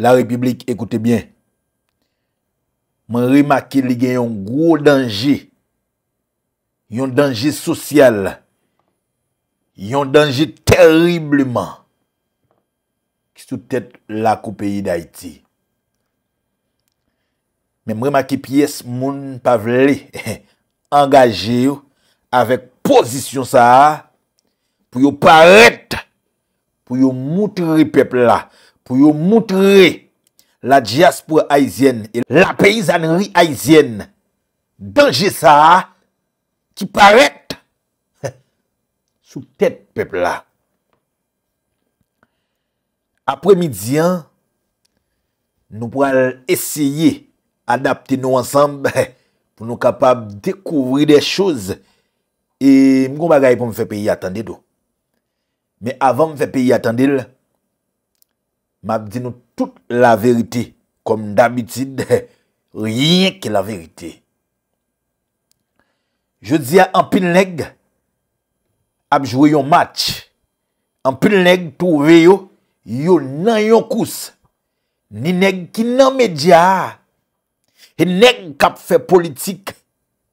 La republik, ekoute bien, mwen remaki li gen yon gro danji, yon danji sosyal, yon danji teribleman, ki sou tèt lakou peyi d'Haïti. Men mwen remaki piyes moun pa vle, engaje yon, avek pozisyon sa, pou yon paret, pou yon moutri pepla, pou yo moutre la diaspora aizyen e la peyizanri aizyen danje sa ki paret sou tèt pepla. Apre midyan, nou pou al esye adapte nou ansanbe pou nou kapab dekouvri de chouz e mgon bagay pou mfe peyi atande do. Me avan mfe peyi atande lè, Mab di nou tout la verite, kom dabitid, riyen ki la verite. Je di ya, anpil neg, apjwe yon match, anpil neg, touwe yo, yo nan yon kous, ni neg ki nan media, e neg kap fe politik,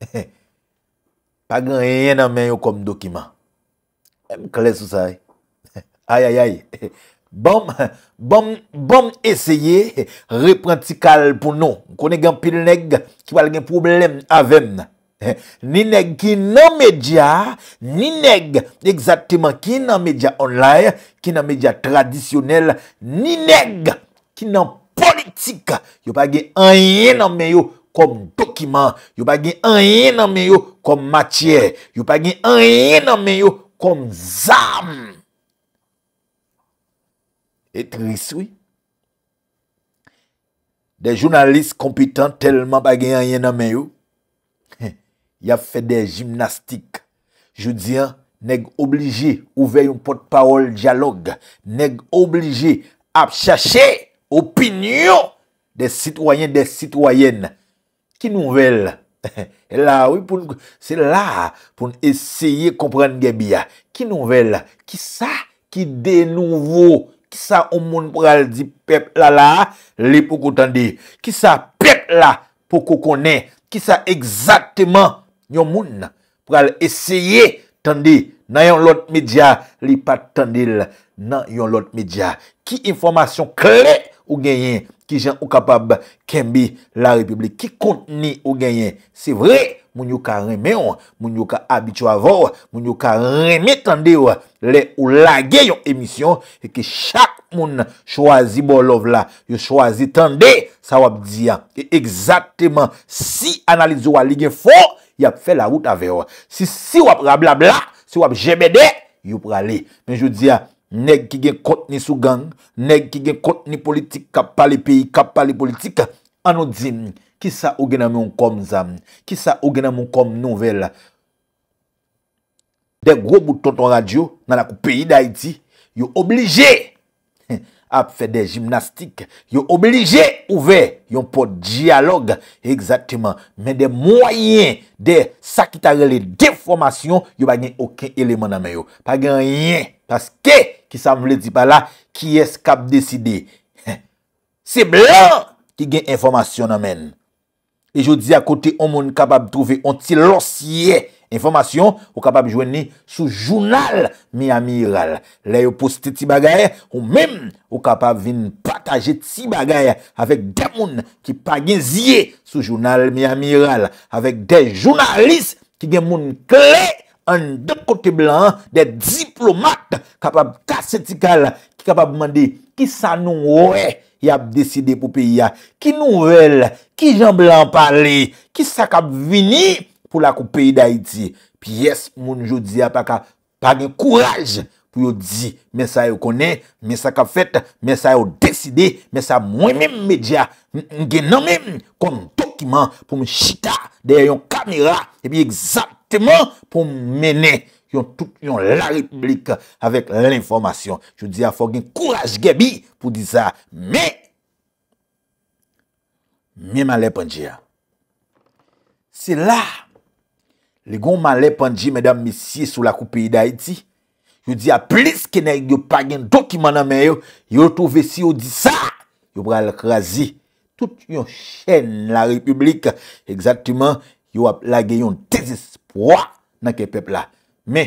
pa gen yon nan men yo kom dokiman. M kle sou sa yon. Eh? Ay, ay, ay, mab di nou tout la verite, Bom eseye reprentikal pou nou Kone gen pil neg ki wale gen problem avem Ni neg ki nan media Ni neg ekzateman ki nan media online Ki nan media tradisyonel Ni neg ki nan politika Yo pa gen anye nan menyo kom dokiman Yo pa gen anye nan menyo kom matye Yo pa gen anye nan menyo kom zam Etris, oui. De jounalist kompitant telman bagay an yen an men yo, ya fè de jimnastik. Jou diyan, neg oblige ouve yon pot paol diyalog, neg oblige ap chache opinyon de sitwayen de sitwayen. Ki nouvel? Se la, pou n'eseye komprenn gebi ya. Ki nouvel? Ki sa ki denouvo Ki sa ou moun pou gale di pep la la li pou kou tendi? Ki sa pep la pou kou konen? Ki sa egzatman yon moun pou gale eseye tendi nan yon lot media li pat tendil nan yon lot media? Ki informasyon kle ou genyen ki jen ou kapab kembi la republik? Ki konteni ou genyen? Se vre pouk? Moun yo ka reme yo, moun yo ka abityo avon, moun yo ka reme tande yo, le ou lage yon emisyon, e ki chak moun chwazi bolov la, yo chwazi tande, sa wap diyan, e egzateman si analizo wali gen fo, yap fe la wout ave yo. Si si wap rablabla, si wap jebede, yo prale. Men yo diyan, neg ki gen kontni sou gang, neg ki gen kontni politik kap pale peyi, kap pale politik, anon diyan ni. Ki sa ou genan moun kom zan? Ki sa ou genan moun kom nouvel? De gro bouton ton radyo, nan akou peyi da iti, yo oblije ap fè de jimnastik. Yo oblije ouve, yo pou diyalogue, exactement, men de mwoyen de sakitare le deformasyon, yo ba gen okè eleman nan men yo. Pa gen yè, paske ki sa mwen lè di pa la, ki esk ap deside. Se blan ki gen informasyon nan men yo. E jodi akote ou moun kapab trove an ti losye informasyon ou kapab jweni sou jounal mi amiral. Le yo poste ti bagay ou men ou kapab vin pataje ti bagay avek de moun ki pageziye sou jounal mi amiral. Avek de jounalist ki gen moun kle an de kote blan de diplomat kapab kase ti kal ki kapab mande ki sa nou wey. Ya ap deside pou peyi ya, ki nouvel, ki jan blan pale, ki sak ap vini pou la pou peyi da iti. Pi yes, moun jou di ap ak pa gen kouraj pou yo di, men sa yo kone, men sa ka fete, men sa yo deside, men sa mwen men media, mwen genan men kon dokiman pou mwen chita deyon kamera, epi exaktman pou mwen mene. Yon tout yon la republik avèk lè l'informasyon. Jou di a fò gen kouraj gebi pou di sa. Mè! Mè malè pandje a. Se la, le goun malè pandje, mè dam misi, sou la koupi yi da iti, jou di a plis kenè yon pagyen dokimanan men yon, yon touve si yon di sa, yon bral razi. Tout yon chèn la republik, egzatiman, yon ap lage yon tez espoi nan ke pepl la. Mè,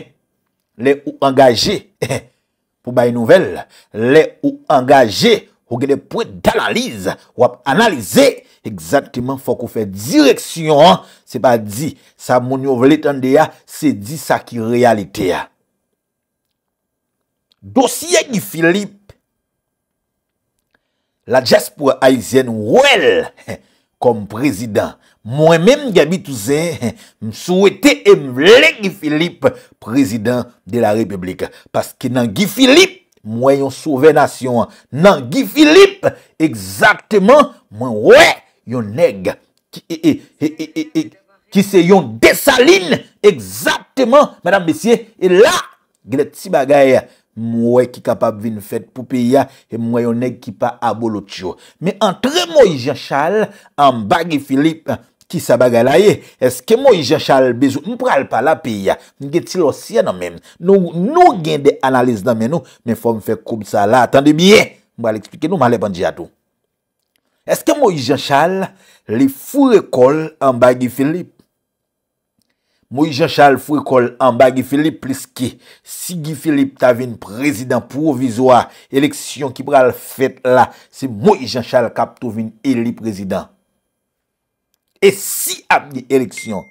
lè ou angaje pou bay nouvel, lè ou angaje ou genè pou et d'analize, wap analize, egzatman fò kou fè direksyon, se pa di sa moun yo vletan de ya, se di sa ki realite ya. Dosye ni Filip, la jaspou aizyen wèl kom prezident. Mwen mèm Gaby Toussaint m souwete e m lè Gifilip Prezident de la Republik Paske nan Gifilip mwen yon souve nation Nan Gifilip, egzaktman, mwen wè yon neg Ki e, e, e, se yon desaline, egzaktman, madame besye E la, glet si bagay, mwen wè ki kapab vin fèt pou peya E mwen yon neg ki pa abolo tjo Me antre mwen yon chal, m bagi Gifilip ki sa bagay la ye, eske mou i jan chal bezou, mou pral pa la piya, nge ti lo sien nan men, nou gen de analiz nan men nou, men fòm fè koum sa la, atande miye, mou al eksplike nou, mou al epan diyato. Eske mou i jan chal, li fure kol an bagi Filip, mou i jan chal fure kol an bagi Filip, plis ki, si gi Filip tave yon prezident provizwa, eleksyon ki pral fèt la, se mou i jan chal kapto vin eli prezident. E si ap ge eleksyon,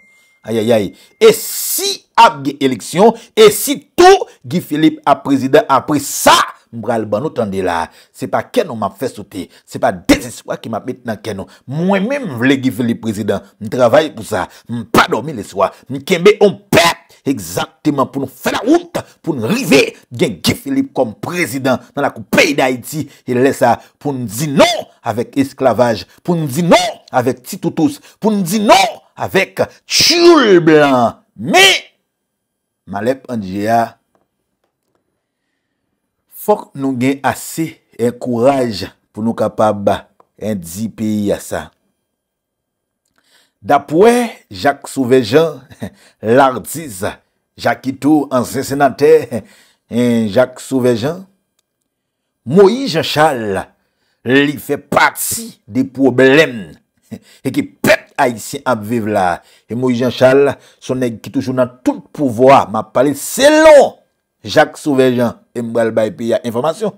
ayayay, e si ap ge eleksyon, e si tou Gifilip ap prezident apri sa, mbral ban, nou tande la, se pa kenon map fe sote, se pa deseswa ki map et nan kenon, mwen men mwle Gifilip prezident, mwen travaye pou sa, mwen pa domi leswa, mwen kembe, mwen pep, egzanteman pou nou fè la unt, pou nou rive, gen Gifilip kom prezident, nan la kou pey da iti, elè sa, pou nou zi nou, avek esklavaj, pou nou zi nou, avèk ti toutous pou nou di nou avèk tchoul blan. Me, malep anji ya, fok nou gen ase en kouraj pou nou kapab en di peyi a sa. Da pouè, Jacques Sauvejean, lardiz, Jacques Ito, ansesenater, Jacques Sauvejean, Moïse Jean-Charles, li fè pati di probleme. E ki pep a yisi ap viv la. E mou yi jan chal son neg ki toujou nan tout pouvoa. Ma pale selon Jacques Sauvejean. E mou al bay pi ya informasyon.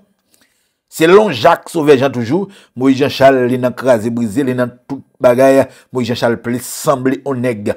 Selon Jacques Sauvejean toujou. Mou yi jan chal li nan krasi bwize. Li nan tout bagay. Mou yi jan chal pli sambli on neg.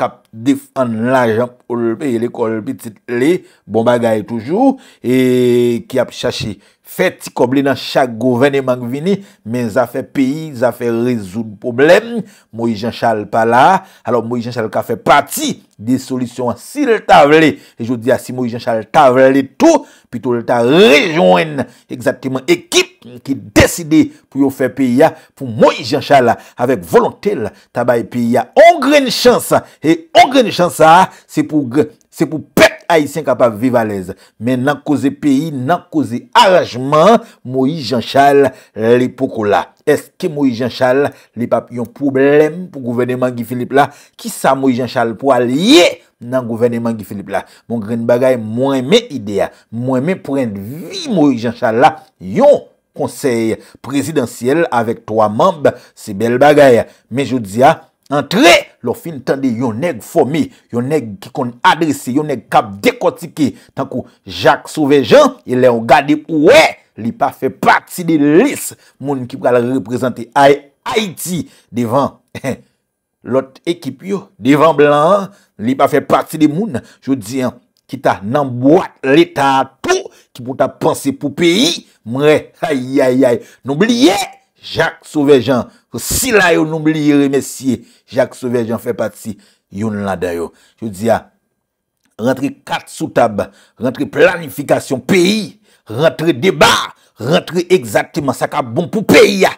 Kap defan la jan pou lopi. Li kol pitit li. Bon bagay toujou. E ki ap chashi. Fè ti koble nan chak govene mank vini Men zafè peyi, zafè rezoun poublem Moui Jean Charles pa la Alors Moui Jean Charles ka fè pati De solisyon si lta vle E jou di a si Moui Jean Charles ta vle lé tou Pi tou lta rejouen Ekip ki deside Pou yo fè peyi ya Fou Moui Jean Charles la Avèk volontèl tabay peyi ya Ongren chans E ongren chans a Se pou peyi Ay si yon kapap viva lez. Men nan koze peyi, nan koze arjman, mou yi jan chal le poko la. Eske mou yi jan chal le pap yon problem pou gouvernement Gifilip la? Ki sa mou yi jan chal pou alye nan gouvernement Gifilip la? Moun gren bagay moun mè ide ya. Moun mè pren vwi mou yi jan chal la yon konsey presidensiyel avek 3 mamb se bel bagay. Men joudzi ya. Entre, lo fin tan de yon neg fome, yon neg ki kon adrese, yon neg kap dekotike, tan ko Jacques Sauvejean, ilè ou gade ouè, li pa fe pati de lis, moun ki pou gale represente Aïti, devan lot ekip yo, devan blan, li pa fe pati de moun, jow diyan, ki ta nan boat leta a tou, ki pou ta panse pou peyi, mre, aï, aï, aï, noubliye, Jacques Sauvejean, si la yon oubli yere mesye, Jacques Sauvejean fè pati, yon la dayo. Yo diya, rentre kat sou tab, rentre planifikasyon, peyi, rentre deba, rentre egzatman, sa ka bon pou peyi ya.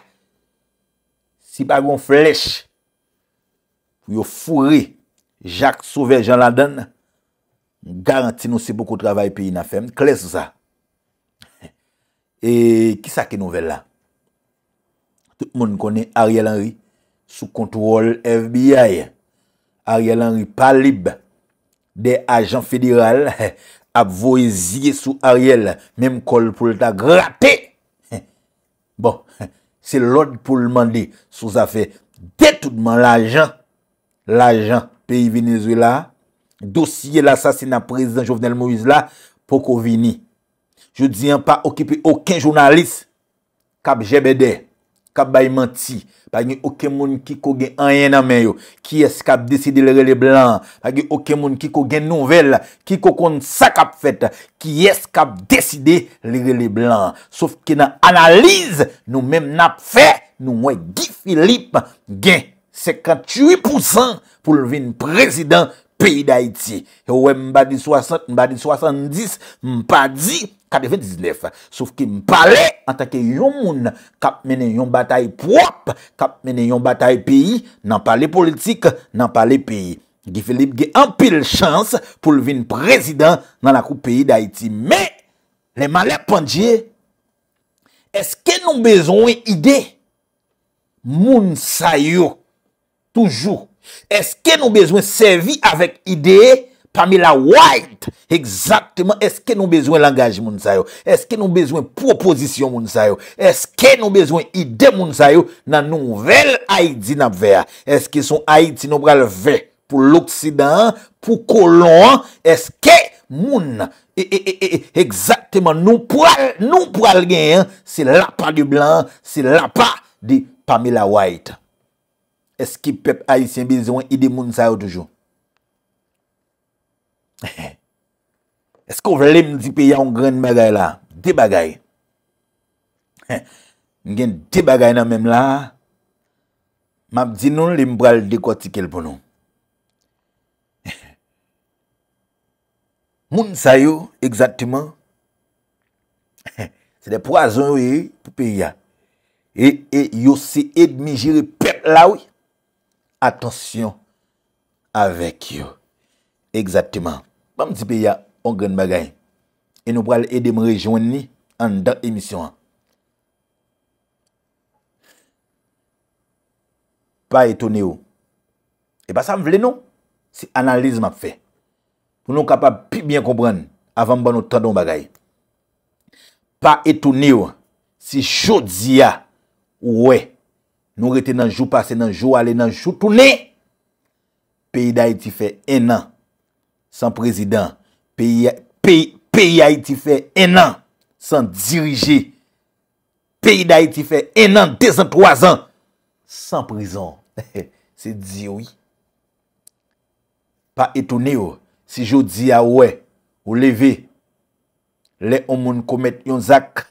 Si bagon flech, yo fouri Jacques Sauvejean la den, garanti nou se pokou travay peyi na fem, kles ou sa. E, ki sa ki nouvel la? Tout moun konen Ariel Henry sou kontrol FBI. Ariel Henry palib de ajan federal ap voyeziye sou Ariel. Mem kol pou l'Etat grape. Bon, se l'od pou l'mande sou zafè detoudman l'ajan. L'ajan, peyi venezuela, dosye l'assasina prezident Jovenel Moïse la, poko vini. Je diyan pa okipi okin jounalist kab GBD. Kabayman ti, bagi oke moun kiko gen anyen na men yo, ki eskab deside lere le blan, bagi oke moun kiko gen nouvel, kiko kon sa kap fet, ki eskab deside lere le blan. Sof ki nan analiz, nou menm nap fe, nou mwen Guy Philippe gen 58% pou lvin prezident peyi da iti. Yo mwen mbadi 60, mbadi 70, mpa 10, Souf ki m pale antake yon moun kap mene yon batay prop Kap mene yon batay peyi nan pale politik nan pale peyi Gifilip ge ampil chans pou lvin prezident nan la koup peyi da iti Me, le male pandje, eske nou bezwen ide moun sayo toujou Eske nou bezwen servi avek ide Pamela White, exacteman, eske nou bezwen langaj moun sayo, eske nou bezwen proposisyon moun sayo, eske nou bezwen ide moun sayo, nan nouvel Haiti nap ver, eske son Haiti nou pral ve, pou l'Oksidan, pou Kolon, eske moun, e, e, e, e, exacteman, nou pral, nou pral gen, se la pa di blan, se la pa di Pamela White. Eski pep Haitien bezwen ide moun sayo toujou? Esko vlem zi pe ya Un gren bagay la Dibagay Ngen dibagay nan menm la Mab zinon Limbral dekwati kelponon Moun sa yo Eksatman Se de pou a zon Pe pe ya E, e yo se edmijiri pep la Atensyon Avek yo Eksatman Mpam ti pe ya ongren bagay E nou pral edem rejwen ni An dan emisyon an Pa etouni ou E pa sa mvle nou Si analiz map fe Foun nou kapap pi byen koubran Avam ban nou tradon bagay Pa etouni ou Si chou di ya Ou we Nou rete nan jou pase nan jou ale nan jou toune Pei daye ti fe enan San prezident, peyi a iti fè enan, san dirije, peyi da iti fè enan, 23 an, san prizon, se di ouy. Pa eto neo, si jo di ya oue, ou leve, le ou moun komet yon zak,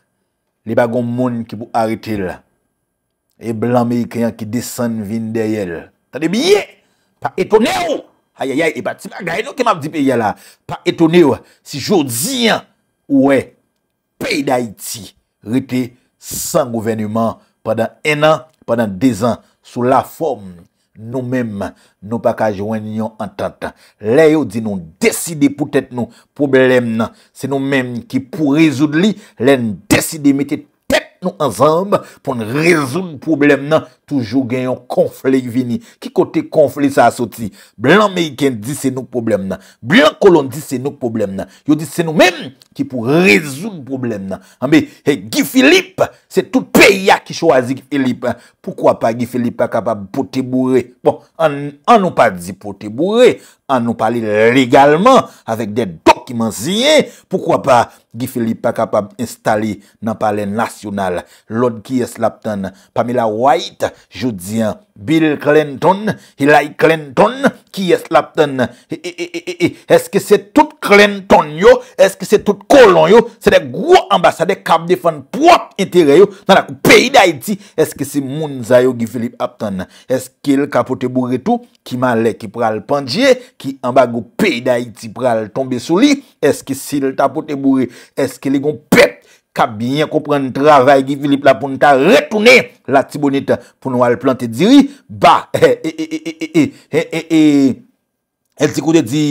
li bagon moun ki pou arete la, e blan me yi kyan ki desen vin de yel, ta de biye, pa eto neo! Ayayay, e pa ti magay nou ke map di pe yala. Pa etone wè, si jodi yon, wè, pey da iti rite san govenyman padan en an, padan de zan, sou la form nou menm nou pa kajwen yon antantan. Lè yon di nou deside pou tèt nou problem nan. Se nou menm ki pou rezoud li, lè nou deside mette touman. Nou anzamba, pou nou rezoun poublem nan, toujou genyon konfle yu vini. Ki kote konfle sa asoti? Blan meyken di se nou poublem nan. Blan kolon di se nou poublem nan. Yo di se nou men, ki pou rezoun poublem nan. Ambe, hey, Gifilip, se tout peya ki chwazi Gifilip. Poukwa pa Gifilip a kapab poteboure? Bon, an nou pa di poteboure, an nou pale legalman, avek de dokiman siye, poukwa pa, Gifilip pa kapab installi nan palen nasyonal Lod ki es lapten Pamela White Joudzien Bill Clinton Hilay Clinton Ki es lapten E e e e e Eske se tout Clinton yo Eske se tout kolon yo Se de gwo ambasade kap defan Pwap itere yo Nanak ou peyi da iti Eske se mounza yo Gifilip apten Eske el kapote bouri tou Ki male ki pral pandje Ki ambago peyi da iti pral tombe sou li Eske si el kapote bouri Eske li gon pet Kabinyen ko pren travay Gifilip la pou nita retounen La tibonit pou nou al plante diri Ba El ti koute di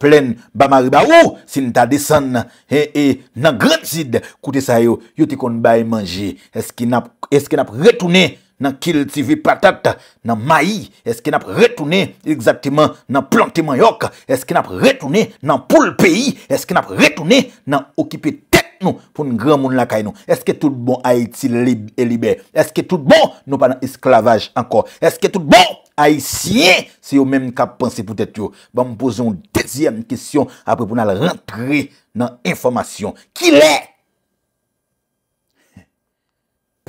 Plen bamari ba ou Sinita desen Nan gretid koute sayo Yoti kon bay manje Eske nap retounen nan kil ti vi patata, nan mayi, eske nap retounen exactement nan plante mayok, eske nap retounen nan pou l peyi, eske nap retounen nan okipe tet nou pou n gran moun lakay nou. Eske tout bon Haiti libe et libe, eske tout bon nou pa nan esklavaj ankor, eske tout bon Haitien, se yo bon, menm ka panse pou tete yo. Ba m posen ou dezyen kisyon apre pou nan rentre nan informasyon. Ki lè?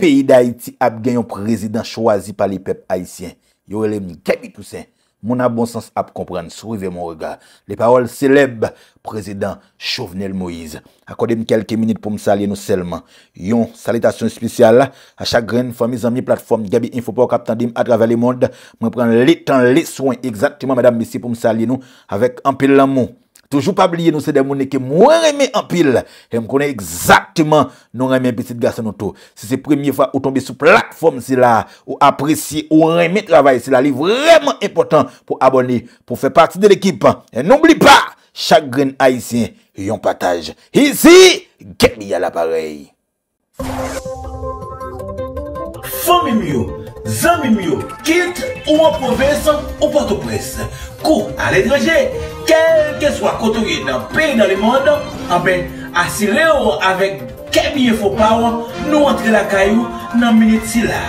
pays d'Haïti a président un président choisi par les peuples haïtiens. Yo le ni Toussaint. bon sens à comprendre. souive mon regard. Les paroles célèbres, président Chauvenel Moïse. Accordez-moi quelques quelques pour pour saluer nous seulement. Yon spéciales à à a famille gren plateforme zanmi pas Gabi Infopor kap à travers le monde. Je prends les temps, les soins, exactement madame messieurs, pour me saluer nous avec un Toujou pa blye nou se demone ke mwen reme anpil, ke m konen exaktman nou reme anpil sit gas anoto. Se se premye fwa ou tombe sou plakfom si la, ou apresi, ou reme travay, si la li vreman impotant pou aboni, pou fe pati de l'ekipan. E n'oublie pa, chagrin haisyen, yon pataj. Hizi, gen mi alaparey. Zan mi myo kit ou an povesan ou pato pres Kou al etranje, kel ke swa koto ge nan peyi nan li moun Ame asire ou avek kemiye fopawon Nou antre la kayou nan minit si la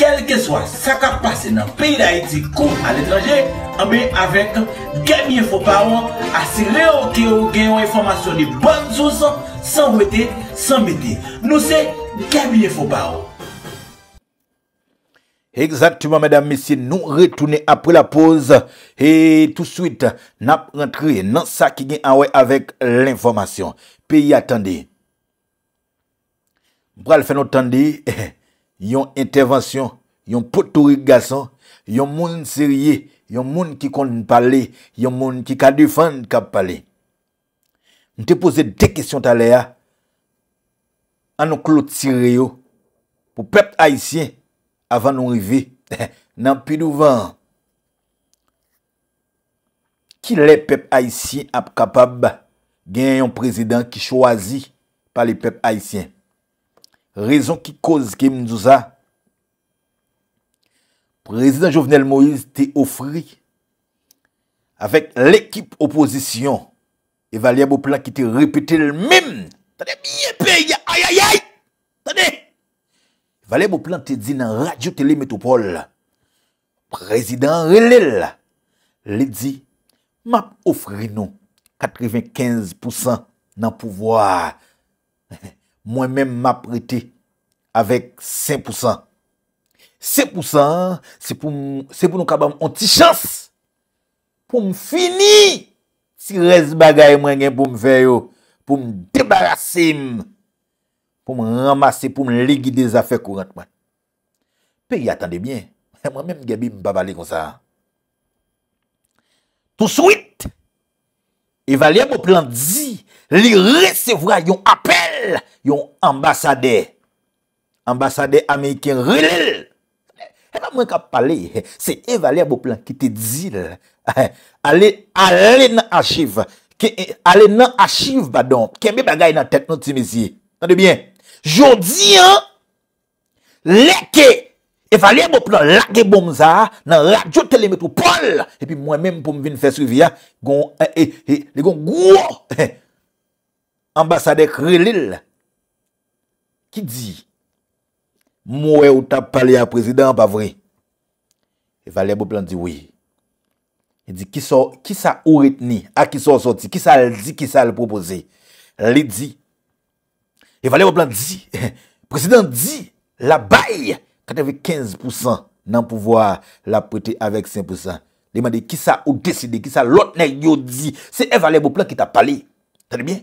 Kel ke swa saka pase nan peyi la iti kou al etranje Ame avek kemiye fopawon Asire ou keyo genyon informasyon li ban sou san San weten, san meten Nou se kemiye fopawon Exactement, mesdames, messieurs, nous retournons après la pause et tout de suite, nous rentrons dans ça qui vient ah avec l'information. Peuillez attendez. Pour le faire, nous attendez. Y'a une intervention, y'a un pot de rigaçon, y'a un monde sérieux, y'a un monde qui compte nous parler, y'a un monde qui a du fun de nous parler. Nous te posons des questions, Thaléa. En nous clôturons. Pour peuples haïtiens, avan nou rive, nan pi nouvan, ki le pep haisyen ap kapab, gen yon prezident ki chwazi, pa le pep haisyen. Rezon ki koz gen mdouza, prezident Jovenel Moïse te ofri, avek lekip oposisyon, evalia bo pla ki te repete lmim, ta de miye pe, aye aye aye, ta de, vale bo plan te di nan radyo telemetopole, prezident relèl, le di, map ofri nou, 95% nan pouvoi, mwen men map rete, avek 5%. 5% se pou nou kabam anti-chans, pou m fini, si rez bagay mwen gen pou m veyo, pou m debarase m, pou m remase, pou m legi de zafè kou rentman. Pe y atande bien. Mwen menm gen bi babale kon sa. Tou souit, Evalia Boplant zi, li resevwa yon apel, yon ambasade. Ambasade ameyken ril. Eman eh, eh, mwen kap pale, se Evalia Boplant ki te zil, ale nan achiv, ale nan achiv badon, kembe bagay nan tet nou ti mezi. Tande bien? Jodi, leke, evalye bo plan lage bom za nan radyo telemetropol, epi mwen menm pou mwen vin fes revya, le kon gwo, eh, ambasadek relil, ki di, mwen ou ta pale a prezident, pa vre, evalye bo plan di, oui, ki sa ou reteni, a ki sa osoti, ki sa l di, ki sa l propose, le di, E valèm ou plan di. Precedent di la baye. Katève 15% nan pouvoa la prete avèk 5%. Demande ki sa ou deside. Ki sa lot nèk yo di. Se e valèm ou plan ki ta pale. Tadebyen.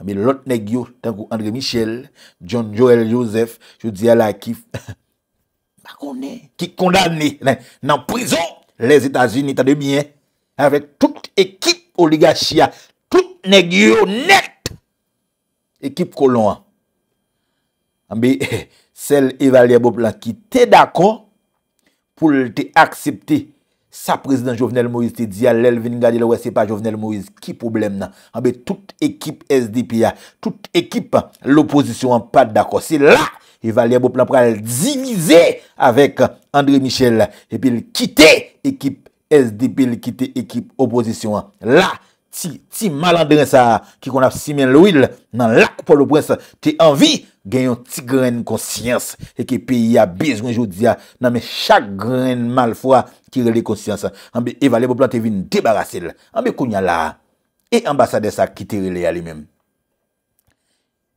Amè ah, lot nèk yo. Tangou André Michel. John Joel Joseph. Jody Alakif. Bakonè. Ki kondane nan prison. Les Etats-Unis. Tadebyen. Avèk tout ekip oligachia. Tout nèk yo. Nèk. Ekip kolon an, anbe sel Evalia Boplant ki te dako pou te aksepte sa prezident Jovenel Moïse te diya lèl vini gadi lè wè se pa Jovenel Moïse ki problem nan. Anbe tout ekip SDP ya, tout ekip l'oposisyon an pa dako. Se la Evalia Boplant pou ka el divize avèk André Michel epi el kite ekip SDP, el kite ekip oposisyon an. La! Ti malandren sa ki kon ap simen lwil nan lak pou lopwens te anvi genyon ti gren konsyans e ki pe ya bezwen joudia nan me chak gren mal fwa ki rele konsyans anbe evale bo plan te vin debarase l, anbe kounya la e ambasade sa ki te rele alimem.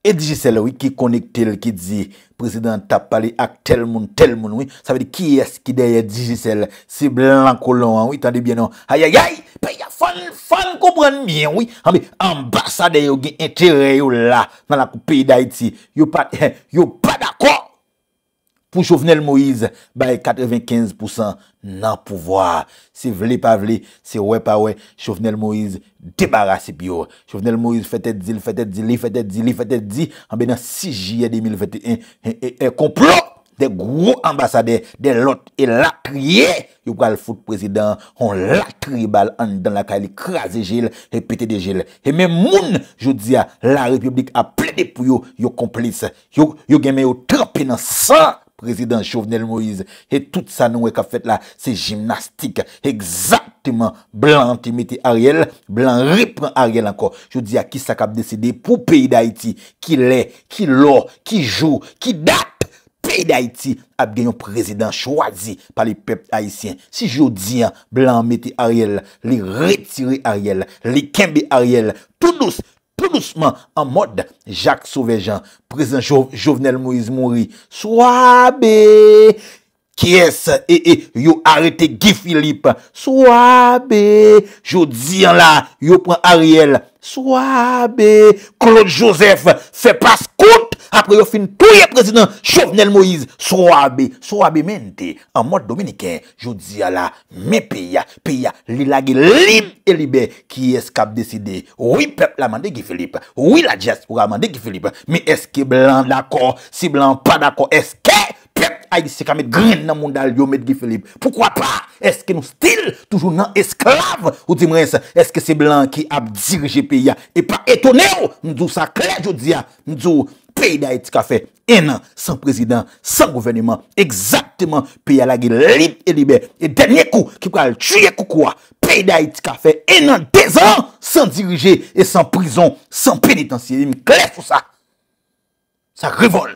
E Digicel wè ki konik tel ki di Prezident Tapali ak tel moun, tel moun wè Sa vè di ki eski deye Digicel Si blan kolon wè, tan debyen wè Hayayay, pe ya fan, fan koubran mwen wè Ambe ambasade yo gen entere yo la Nan la kou peyi da iti Yo pa, yo pa da kwa Pou Chouvenel Moïse baye 95% nan pouvoar. Se vle pa vle, se wè pa wè, Chouvenel Moïse debarase pi yo. Chouvenel Moïse fète di, fète di, li fète di, li fète di, anbe nan 6 juye 2021, e komplo de gwo ambasade de lot e lakriye yo pral foute prezident, on lakri bal an dan lakay li krasi jil, e pete de jil. E men moun, yo diya, la republik aple de pou yo, yo komplis, yo gemen yo trepe nan san, Prezident Chauvenel Moïse. Et tout sa noue ka fet la. Se gymnastik. Eksaktman. Blan te mette Ariel. Blan repren Ariel anko. Je di a ki sa ka ap desede pou peyi d'Haïti. Ki lè, ki lò, ki jò, ki dap. Peyi d'Haïti ap genyon prezident chwazi pa li pep Haïtien. Si je di a blan mette Ariel, li retire Ariel, li kembe Ariel. Tout douce. Pou lousman, an mod, Jacques Sauvéjean, Prezident Jovenel Moïse Moury, Swabé, Kies, ee, ee, Yo arete Guy Philippe, Swabé, Yo dzyan la, yo pran Ariel, Swabé, Claude Joseph, se pas... Apre yo fin touye prezident Chouvenel Moïse So abe, so abe mente An mot dominiken Jou di ala Me peya, peya Li lagi lim e libe Ki eskap deside Ou yi pep la mande ki Filipe Ou yi la jes pou ga mande ki Filipe Me eske blan dako Si blan pa dako Eske Ayise kamet gren nan moun dal yo met gifelib. Poukwa pa? Eske nou stil? Toujou nan esklav? Ou di mwen sa? Eske se blan ki ap dirije pe ya? E pa etone ou? Oh? Mdou sa klej ou di ya? Mdou ah. peyda eti kafe? E nan? San prezident? San gouvenement? Eksapteman peyala ge lip e libe? E denye kou? Ki pral chye kou kouwa? Peyda eti kafe? E nan? Dez an? San dirije? E san prison? San penitensye? E mi klej sou sa? Sa revol!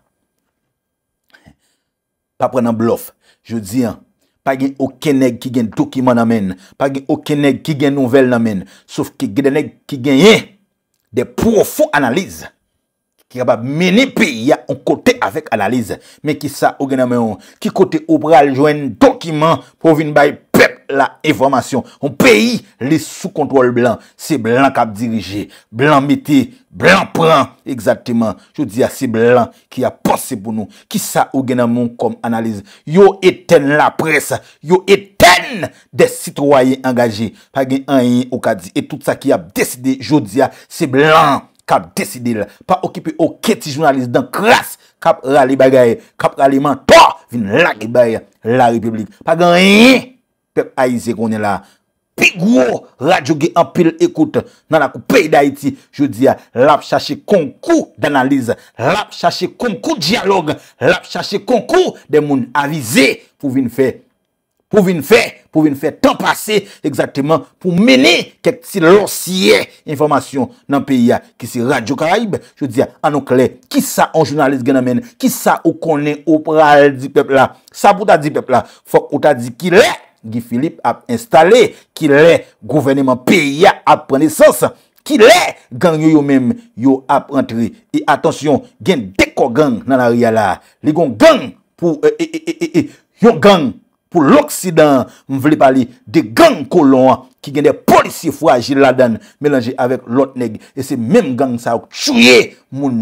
pa pren nan blof. Je di, pa gen okè neg ki gen dokiman nan men, pa gen okè neg ki gen nouvel nan men, souf ki gen neg ki gen ye, de poufou analize. Ki gaba meni pi, ya an kote avèk analize, men ki sa okè nan men, ki kote ou pral jwen dokiman, pou vin bay pep, la informasyon. On peyi le soukontrol blan. Se blan kap dirije. Blan meti. Blan pran. Eksatiman. Jodi a se blan ki a pase pou nou. Ki sa ou gen a moun kom analize. Yo eten la presa. Yo eten de sitroyen angaje. Pag en yi okadi. E tout sa ki ap deside. Jodi a se blan kap deside la. Pa okipe ou keti jounalise. Dan kras kap rali bagaye. Kap rali man to. Vin lakibaye la republik. Pag en yi okadi. pep ayize konen la, pigwo, radyo ge an pil ekoute, nan la kou pey da iti, jw di ya, lap chache konkou, danalize, lap chache konkou, diyalogue, lap chache konkou, den moun avize, pou vin fe, pou vin fe, pou vin fe, tan pase, ekzateman, pou mene, kek ti losye, informasyon, nan pey ya, ki si radyo karayib, jw di ya, anon kle, ki sa an jounalize gen amene, ki sa ou konen, ou pral di pep la, sa pou ta di pep la, fok ou ta di ki le, Gifilip ap installe ki le gouvenement peya ap prene sens Ki le gang yo yo menm yo ap rentri E atonsyon gen deko gang nan ariya la Ligon gang pou e e e e e Yon gang pou l'Oksidan Mveli pali de gang kolon Ki gen de polisi fwa jiladan Melanje avek lot neg E se menm gang sa wak chouye moun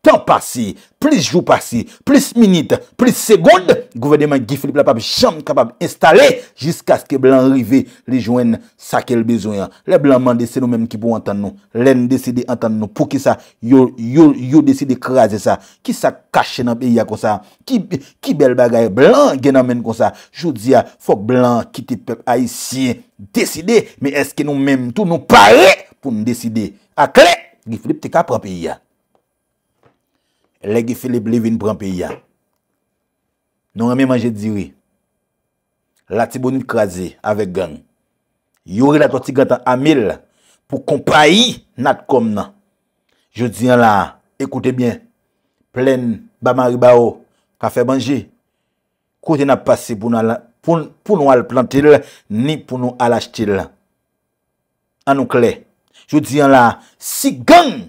Tan pasi, plis jou pasi, plis minute, plis segonde, gouvenement Giflip la pape chan kapap installe jiska skè blan rive rejouen sa kel bezoyan. Le blan mande se nou menm ki pou antan nou. Len deside antan nou pou ki sa yon deside krasi sa. Ki sa kache nan peya kon sa. Ki bel bagay blan genan men kon sa. Jou diya fok blan kiti pepe haisyen deside. Men eske nou menm tou nou pare pou n deside. Akle, Giflip te kapra peya. Legi Filip Livin Brampiya. Non reme manje diwi. La ti boni krasi avek gang. Yori la to ti gata amil. Po kompayi nat kom nan. Je diyan la. Ekoute bien. Plen ba mari ba o. Kafe banji. Kote na pase pou nou al plantil. Ni pou nou al ashtil. An nou kle. Je diyan la. Si gang.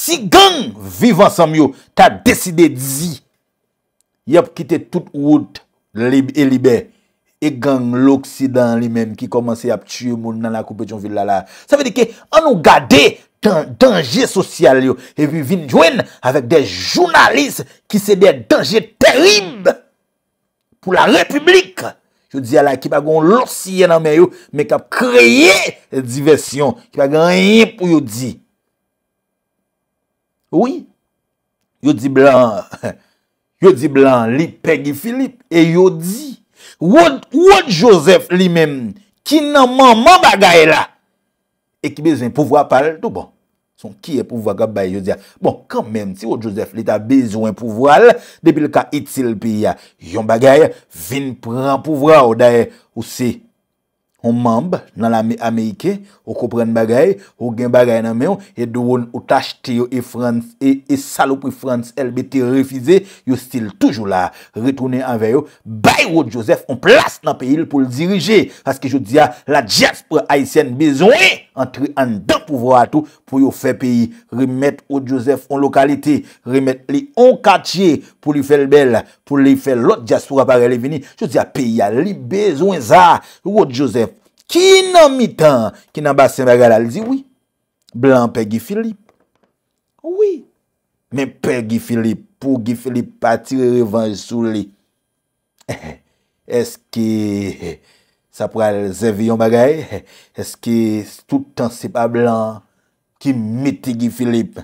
Si gang vivansam yo, ta deside dizi. Yap kite tout wout libe e libe. E gang l'Oksidan li men ki komanse yap tsyu moun nan la koupet yon villala. Sa vede ki an nou gade denje sosyal yo. E vi vin jwen avèk de jounalist ki se de denje terib pou la republik. Yo di ala ki pa gon losye nan men yo. Mek ap kreye diversyon. Ki pa gon yip ou yo di. Oui, yo di blan li Peggy Philippe E yo di, wot Joseph li men Ki nan man man bagay la E ki bezwen pouvwa pal, tout bon Son ki e pouvwa kap bay yo di ya Bon, kan men, ti wot Joseph li ta bezwen pouvwal Depil ka itil pi ya Yon bagay vin pran pouvwa ou daye Ou se... On mamb nan la Amèyke, ou kopren bagay, ou gen bagay nan mè yon, e douwoun ou tachte yo e salopoui Frans e, e LBT refize, yo stil toujou la, retounen an vè yo, bay wot Joseph, on plas nan peyil pou l'dirije, aske yo diya, la diaspre aysen bezouni. entri an da pou vwa tou pou yo fe peyi, remet Odi Joseph on lokalite, remet li on katye pou li fel bel, pou li fel lot, jaspoura pare li vini, jose a peyi a li bezwen za, ou Odi Joseph, ki nan mi tan, ki nan basen bagala, li zi wii, blan peyi Gifilip, wii, men peyi Gifilip, pou Gifilip pati revanj sou li, eske, eske, Sa pral zev yon bagay, eske toutan sep ablan ki mette gi Filip.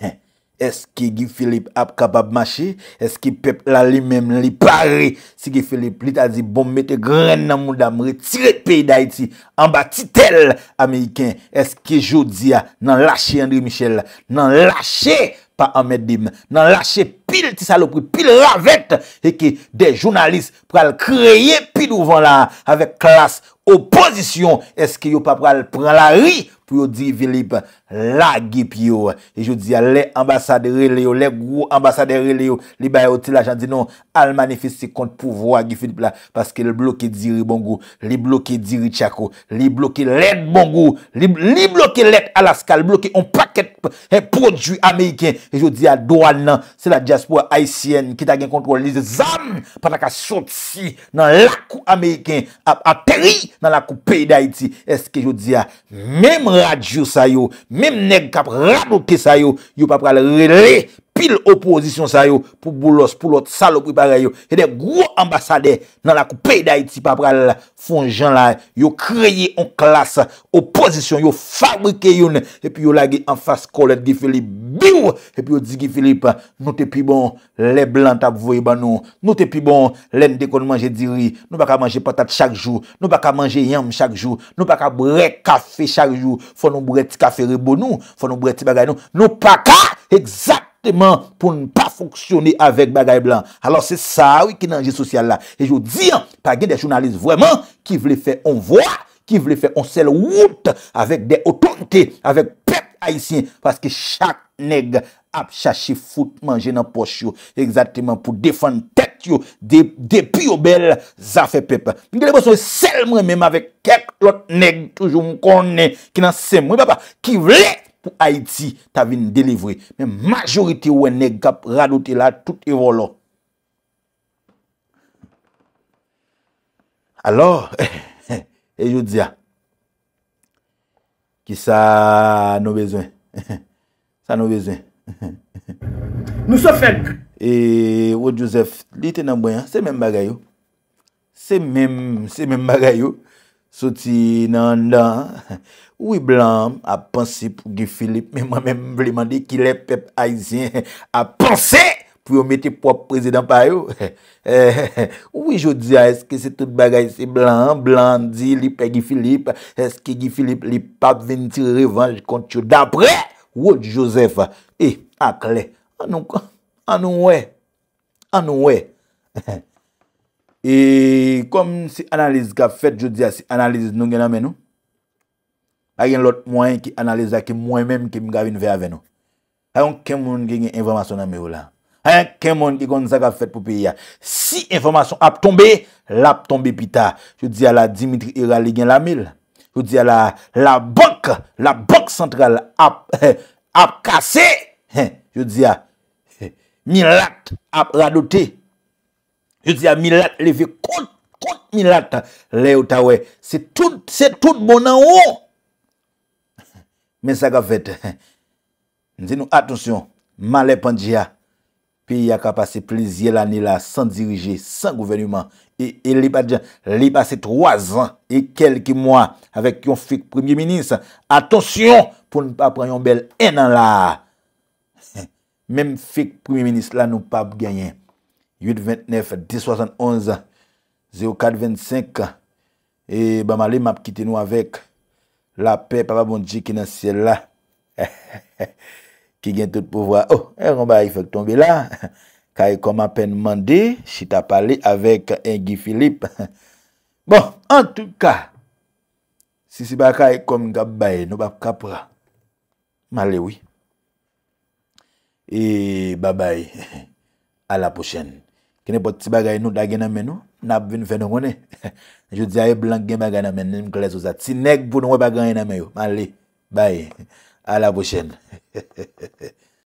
Eske gi Filip ap kap ap mache, eske pep la li mem li pare, si gi Filip li tazi bom mette gren nan mouda mre tire pey da iti, amba titel Ameriken, eske jodia nan lache André Michel, nan lache pa Ahmed Dim, nan lache pa... pil ti salopri, pil lavet, e ki de jounalist pral kreye, pil ouvan la, avek klas opozisyon, eske yo pa pral pran la ri, yo diri vilip la gip yo e jo diya le ambasade re le yo, le gwo ambasade re le yo li baye oti la jan di nou al manifesti kont pouvwa gifin la paske li bloke diri bongo, li bloke diri chako, li bloke led bongo li bloke let alaska li bloke on paket e prodjou ameyken, e jo diya doan nan se la diaspo a Aisyen ki tagen kontrol li ze zam pataka soti nan lakou ameyken ap a teri nan lakou peyda iti eske jo diya memre Radjou sayou, mim neg kap radou ki sayou, yu pa pral relè. pil oposisyon sa yo, pou boulos, pou lot salop pripare yo, e de gwo ambasade, nan la koupei da iti, papral, fon jan la, yo kreye yon klas, oposisyon, yo fabrike yon, epi yo lage an fas kolet di Filip, biw, epi yo di ki Filip, nou te pi bon, le blan tak voye ban nou, nou te pi bon, len de kon nou manje diri, nou baka manje patat chak jou, nou baka manje yam chak jou, nou baka bre kafe chak jou, fon nou bre ti kafe rebonou, fon nou bre ti bagay nou, nou baka, exakt, pou nou pa foksyone avèk bagay blan. Alors se sa wè ki nanje sosyal la. E jwou di, pa gen de jounalist vwèman, ki vle fè on vwa, ki vle fè on sel wout, avèk de otontè, avèk pep aisyen, paske chak neg ap chache fout manje nan poch yo, egzatèman pou defan tet yo, de pi yo bel zafè pep. Pi gen de boso se sel mwen mèm avèk kek lot neg toujou mkonè, ki nan se mwen baba, ki vle pep, pou Haiti ta vin delivre. Men, majorite wè ne gap radote la, tout evolo. Alo, e jout zia, ki sa nou bezwen. Sa nou bezwen. Nou so fèk. E, wò, Joseph, li te nan bwen, se men bagayou. Se men, se men bagayou. Soti nan dan. Ha, ha, ha. Ou yi blanm apansi pou Gifilip, men mwen mwen vleman de ki le pep aisyen apansi pou yon meti prop prezident pa yo. Ou yi jodi a, eske se ah, tout bagay se blanm, blanm di li pe Gifilip, eske Gifilip li pa ven ti revanj konti yo. Dapre, ou josef a, e, eh, akle, anon kwa, anon we, anon we. E, kom si analiz ga fet, jodi a, ah, si analiz nou gen amen nou, A gen lot mwen ki analize a ke mwen menm ke mga vin ve a ven nou. A yon ken moun gen gen informasyon a me ou la. A yon ken moun ki kon zaka fet pou pe ya. Si informasyon ap tombe, la ap tombe pita. Jou diya la Dimitri Irali gen la mil. Jou diya la bank, la bank sentral ap kase. Jou diya Milat ap radote. Jou diya Milat leve kont Milat le ou ta we. Se tout moun bon an ou. Men sa ka fèt, zin nou, atonsyon, man lè pandi ya, pi ya ka pase pleziè l'anè la, san dirije, san gouvenouman, e, e li pase 3 an, e kel ki mwa, avèk yon fik premiè minis, atonsyon, pou nou pa pran yon bel enan la, men fik premiè minis, la nou pa ganyen, 8-29-10-71-04-25, e ba man lè map kitè nou avèk, La pe pra bon di ki nan siel la. Ki gen tout pou vwa. Oh, e ron ba yi fèk tombe la. Ka yi kom apen mandi. Chita pali avèk Engi Filip. Bon, an tou ka. Si si ba ka yi kom, nga baye nou bap kapra. Malewi. E, ba baye. A la pou chèn. Kine pot si ba gaye nou dagen amè nou. Nap vin fè nou kone. Je di a ye blan gen bagay nan men. Nen kles ou sa. Ti neg bun wè bagay nan men yo. Man li. Baye. A la bò chèn.